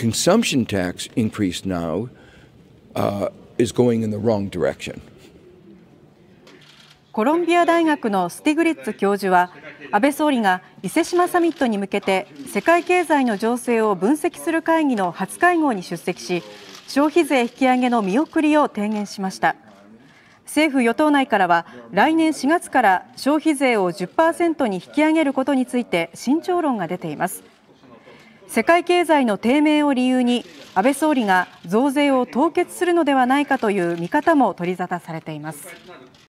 consumption tax increase now uh, is going in the wrong direction. コロンビア大学のスティグリッツ教授は安倍総理が伊勢志摩サミットに向けて世界経済の情勢を分析する会議の初会合に出席し消費税引き上げの見送りを提言しました政府与党内からは来年4月から消費税を10%に引き上げることについて慎重論が出ています世界経済の低迷を理由に安倍総理が増税を凍結するのではないかという見方も取り沙汰されています。